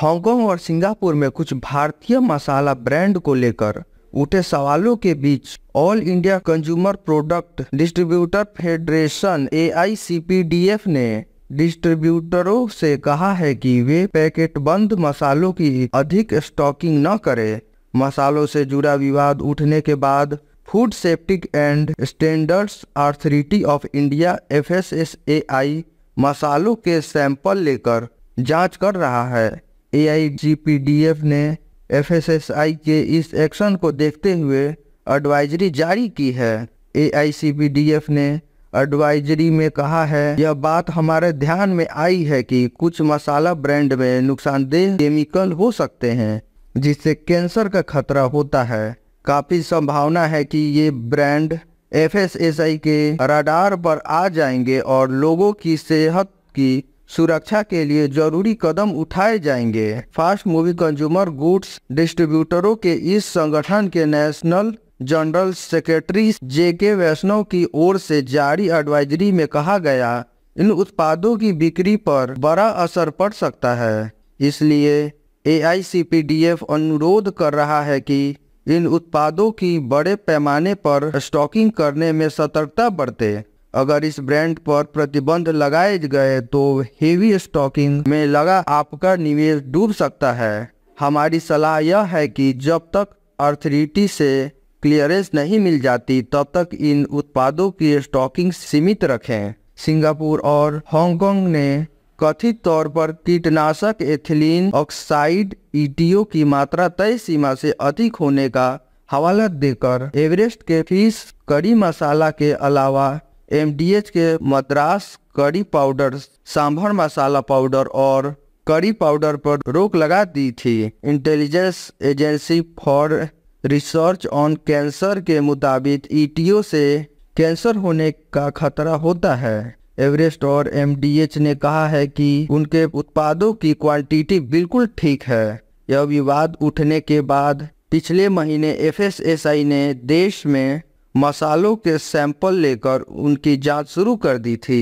Hong Kong और Singapore में कुछ भारतीय मसाला ब्रांड को लेकर उठे सवालों के बीच All India Consumer Product Distributor Federation A ने डिस्ट्रीब्यूटरों से कहा है कि वे पैकेट बंद मसालों की अधिक स्टॉकिंग न करें मसालों से जुड़ा विवाद उठने के बाद Food Safety and Standards Authority of India F मसालों के सैंपल लेकर जांच कर रहा है ए आई ने एफ के इस एक्शन को देखते हुए एडवाइजरी जारी की है एआईसीपीडीएफ ने एडवाइजरी में कहा है यह बात हमारे ध्यान में आई है कि कुछ मसाला ब्रांड में नुकसानदेह केमिकल हो सकते हैं जिससे कैंसर का खतरा होता है काफ़ी संभावना है कि ये ब्रांड एफ के राडार पर आ जाएंगे और लोगों की सेहत की सुरक्षा के लिए जरूरी कदम उठाए जाएंगे फास्ट मूवी कंज्यूमर गुड्स डिस्ट्रीब्यूटरों के इस संगठन के नेशनल जनरल सेक्रेटरी जे के वैष्णव की ओर से जारी एडवाइजरी में कहा गया इन उत्पादों की बिक्री पर बड़ा असर पड़ सकता है इसलिए ए अनुरोध कर रहा है कि इन उत्पादों की बड़े पैमाने पर स्टॉकिंग करने में सतर्कता बरते अगर इस ब्रांड पर प्रतिबंध लगाए गए तो हेवी स्टॉकिंग में लगा आपका निवेश डूब सकता है हमारी सलाह यह है कि जब तक अर्थरिटी से क्लियरेंस नहीं मिल जाती तब तक इन उत्पादों की स्टॉकिंग सीमित रखें सिंगापुर और हांगकांग ने कथित तौर पर कीटनाशक एथिलीन ऑक्साइड ईटीओ की मात्रा तय सीमा से अधिक होने का हवाला देकर एवरेस्ट के फीस करी मसाला के अलावा एमडीएच के मद्रास करी पाउडर सांभर मसाला पाउडर और करी पाउडर पर रोक लगा दी थी intelligence agency for research on cancer के मुताबिक ईटीओ e से कैंसर होने का खतरा होता है एवरेस्ट और एमडीएच ने कहा है कि उनके उत्पादों की क्वांटिटी बिल्कुल ठीक है यह विवाद उठने के बाद पिछले महीने एफएसएसआई ने देश में मसालों के सैंपल लेकर उनकी जांच शुरू कर दी थी